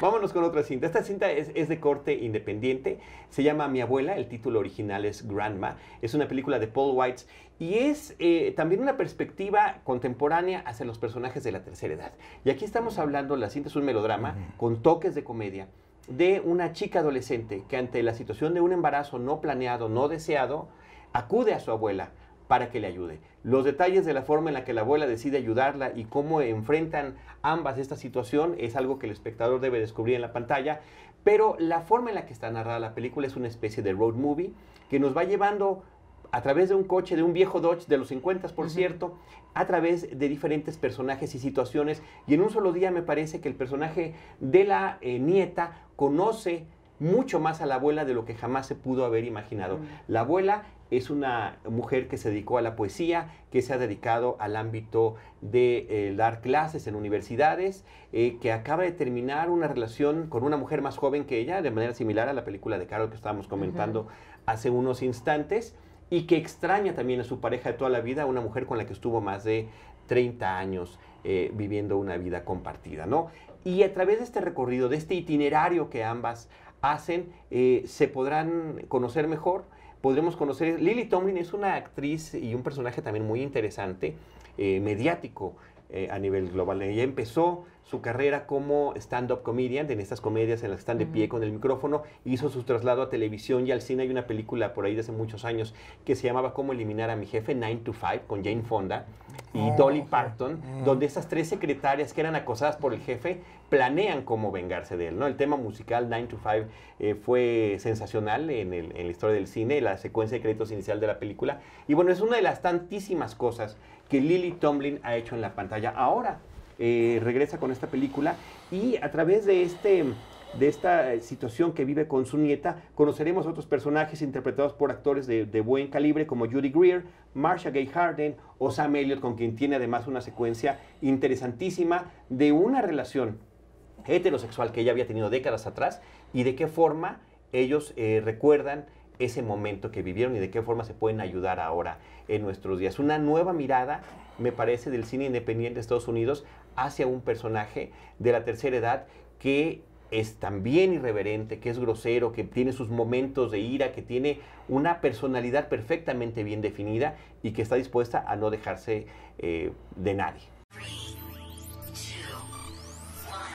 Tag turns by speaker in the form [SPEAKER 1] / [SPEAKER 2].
[SPEAKER 1] Vámonos con otra cinta. Esta cinta es, de corte independiente. Se llama Mi abuela. El título original es Grandma. Es una película de Paul White y es eh, también una perspectiva contemporánea hacia los personajes de la tercera edad. Y aquí estamos hablando, la cinta es un melodrama con toques de comedia de una chica adolescente que ante la situación de un embarazo no planeado, no deseado, acude a su abuela para que le ayude. Los detalles de la forma en la que la abuela decide ayudarla y cómo enfrentan ambas esta situación es algo que el espectador debe descubrir en la pantalla, pero la forma en la que está narrada la película es una especie de road movie que nos va llevando a través de un coche, de un viejo Dodge de los 50, por cierto, a través de diferentes personajes y situaciones. Y en un solo día me parece que el personaje de la eh, nieta conoce mucho más a la abuela de lo que jamás se pudo haber imaginado. Mm. La abuela es una mujer que se dedicó a la poesía, que se ha dedicado al ámbito de eh, dar clases en universidades, eh, que acaba de terminar una relación con una mujer más joven que ella, de manera similar a la película de Carol que estábamos comentando hace unos instantes, y que extraña también a su pareja de toda la vida, una mujer con la que estuvo más de 30 años eh, viviendo una vida compartida, Y a través de este recorrido, de este itinerario que ambas hacen, eh, se podrán conocer mejor. Podremos conocer, Lily Tomlin es una actriz y un personaje también muy interesante, eh, mediático, eh, a nivel global. Ella empezó su carrera como stand-up comedian, en estas comedias en las que están de pie con el micrófono, hizo su traslado a televisión y al cine. Hay una película por ahí de hace muchos años que se llamaba Cómo eliminar a mi jefe, 9 to 5, con Jane Fonda y oh, Dolly Parton, mm. donde esas tres secretarias que eran acosadas por el jefe planean cómo vengarse de él. ¿no? El tema musical 9 to 5 eh, fue sensacional en, el, en la historia del cine, la secuencia de créditos inicial de la película. Y bueno, es una de las tantísimas cosas que Lily Tomlin ha hecho en la pantalla Ahora eh, regresa con esta película y a través de este de esta eh, situación que vive con su nieta, conoceremos otros personajes interpretados por actores de, buen calibre como Judy Greer, Marcia Gay Harden o Sam Elliott, con quien tiene además una secuencia interesantísima de una relación heterosexual que ella había tenido décadas atrás y de qué forma ellos eh, recuerdan ese momento que vivieron y de qué forma se pueden ayudar ahora en nuestros días. Una nueva mirada, me parece, del cine independiente de Estados Unidos hacia un personaje de la tercera edad que es también irreverente, que es grosero, que tiene sus momentos de ira, que tiene una personalidad perfectamente bien definida y que está dispuesta a no dejarse eh, de nadie.